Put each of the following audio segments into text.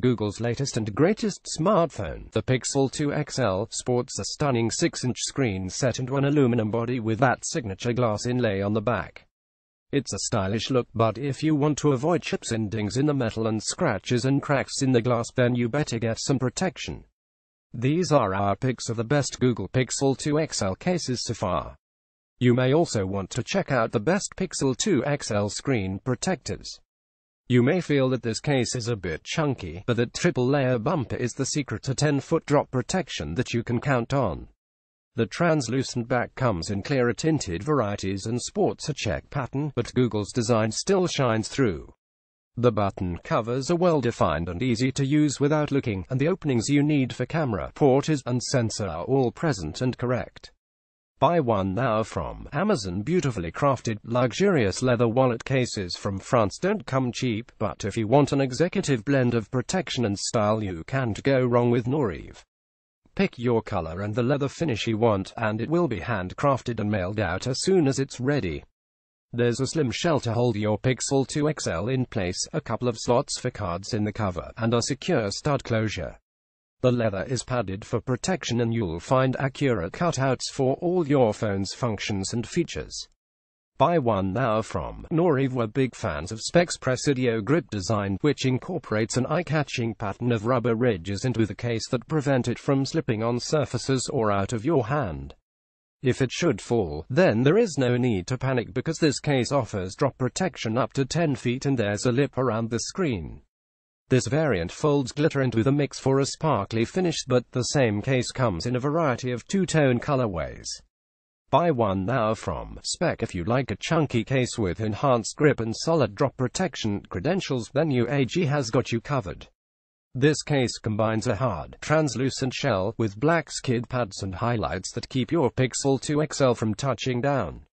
Google's latest and greatest smartphone, the Pixel 2 XL, sports a stunning 6-inch screen set into an aluminum body with that signature glass inlay on the back. It's a stylish look but if you want to avoid chips and dings in the metal and scratches and cracks in the glass then you better get some protection. These are our picks of the best Google Pixel 2 XL cases so far. You may also want to check out the best Pixel 2 XL screen protectors. You may feel that this case is a bit chunky, but that triple layer bumper is the secret to 10 foot drop protection that you can count on. The translucent back comes in clearer tinted varieties and sports a check pattern, but Google's design still shines through. The button covers are well defined and easy to use without looking, and the openings you need for camera, port is, and sensor are all present and correct. Buy one now from Amazon. Beautifully crafted, luxurious leather wallet cases from France don't come cheap, but if you want an executive blend of protection and style, you can't go wrong with Norive. Pick your color and the leather finish you want, and it will be handcrafted and mailed out as soon as it's ready. There's a slim shell to hold your Pixel 2 XL in place, a couple of slots for cards in the cover, and a secure stud closure. The leather is padded for protection and you'll find accurate cutouts for all your phone's functions and features. Buy one now from Noriv. We're big fans of Specs Presidio grip design, which incorporates an eye-catching pattern of rubber ridges into the case that prevent it from slipping on surfaces or out of your hand. If it should fall, then there is no need to panic because this case offers drop protection up to 10 feet and there's a lip around the screen. This variant folds glitter into the mix for a sparkly finish but the same case comes in a variety of two-tone colorways. Buy one now from Spec if you like a chunky case with enhanced grip and solid drop protection credentials, then UAG has got you covered. This case combines a hard, translucent shell with black skid pads and highlights that keep your Pixel 2 XL from touching down.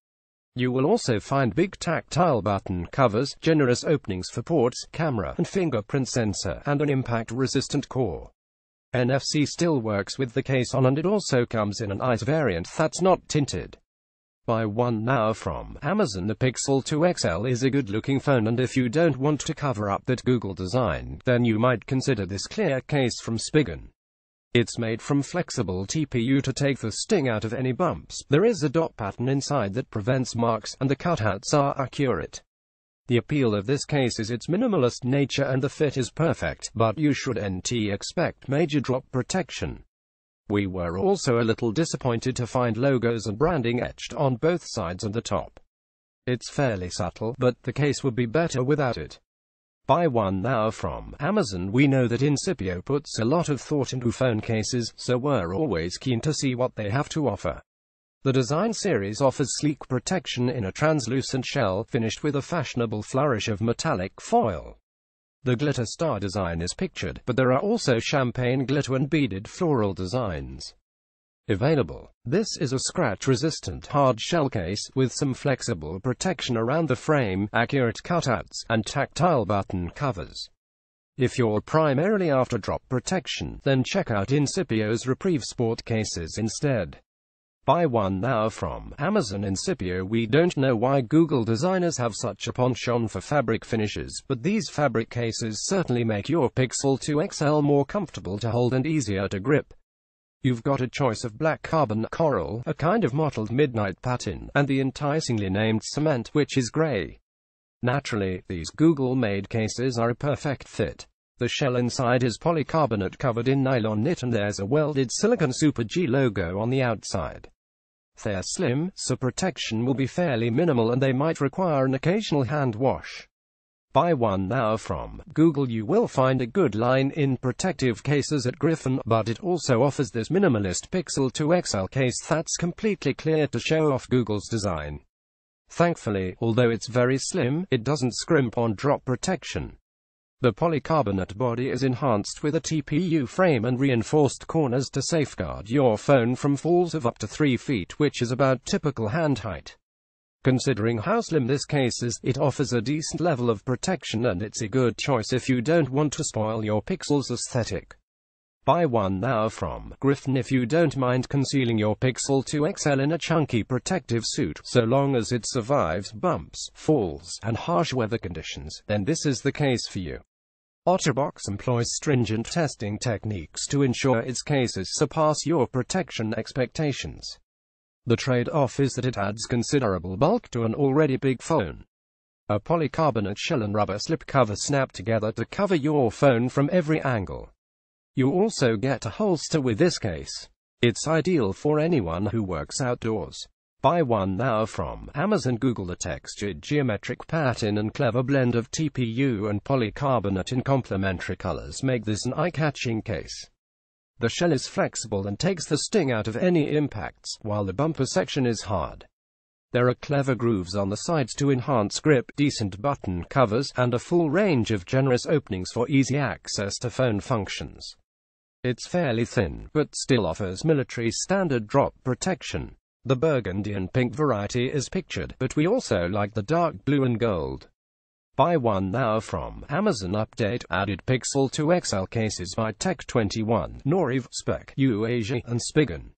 You will also find big tactile button covers, generous openings for ports, camera and fingerprint sensor, and an impact-resistant core. NFC still works with the case on and it also comes in an ice variant that's not tinted. Buy one now from Amazon the Pixel 2 XL is a good looking phone and if you don't want to cover up that Google design, then you might consider this clear case from Spigen. It's made from flexible TPU to take the sting out of any bumps. There is a dot pattern inside that prevents marks, and the cutouts are accurate. The appeal of this case is its minimalist nature and the fit is perfect, but you should NT expect major drop protection. We were also a little disappointed to find logos and branding etched on both sides of the top. It's fairly subtle, but the case would be better without it. Buy one now from Amazon. We know that Incipio puts a lot of thought into phone cases, so we're always keen to see what they have to offer. The design series offers sleek protection in a translucent shell, finished with a fashionable flourish of metallic foil. The glitter star design is pictured, but there are also champagne glitter and beaded floral designs available. This is a scratch-resistant hard shell case, with some flexible protection around the frame, accurate cutouts, and tactile button covers. If you're primarily after drop protection, then check out Incipio's Reprieve Sport cases instead. Buy one now from Amazon Incipio. We don't know why Google designers have such a penchant for fabric finishes, but these fabric cases certainly make your Pixel 2 XL more comfortable to hold and easier to grip. You've got a choice of black carbon coral, a kind of mottled midnight pattern, and the enticingly named cement, which is grey. Naturally, these Google-made cases are a perfect fit. The shell inside is polycarbonate covered in nylon knit and there's a welded silicon Super G logo on the outside. They're slim, so protection will be fairly minimal and they might require an occasional hand wash. Buy one now from Google. You will find a good line in protective cases at Griffin, but it also offers this minimalist Pixel 2 XL case that's completely clear to show off Google's design. Thankfully, although it's very slim, it doesn't scrimp on drop protection. The polycarbonate body is enhanced with a TPU frame and reinforced corners to safeguard your phone from falls of up to 3 feet which is about typical hand height. Considering how slim this case is, it offers a decent level of protection and it's a good choice if you don't want to spoil your Pixel's aesthetic. Buy one now from Griffin if you don't mind concealing your Pixel 2 XL in a chunky protective suit, so long as it survives bumps, falls, and harsh weather conditions, then this is the case for you. Otterbox employs stringent testing techniques to ensure its cases surpass your protection expectations. The trade-off is that it adds considerable bulk to an already big phone. A polycarbonate shell and rubber slip cover snap together to cover your phone from every angle. You also get a holster with this case. It's ideal for anyone who works outdoors. Buy one now from Amazon Google the textured geometric pattern and clever blend of TPU and polycarbonate in complementary colors make this an eye-catching case. The shell is flexible and takes the sting out of any impacts, while the bumper section is hard. There are clever grooves on the sides to enhance grip, decent button covers, and a full range of generous openings for easy access to phone functions. It's fairly thin, but still offers military standard drop protection. The burgundy and pink variety is pictured, but we also like the dark blue and gold. Buy one now from Amazon Update added Pixel 2 XL cases by Tech21, Noriv, Spec, Eurasia, and Spigen.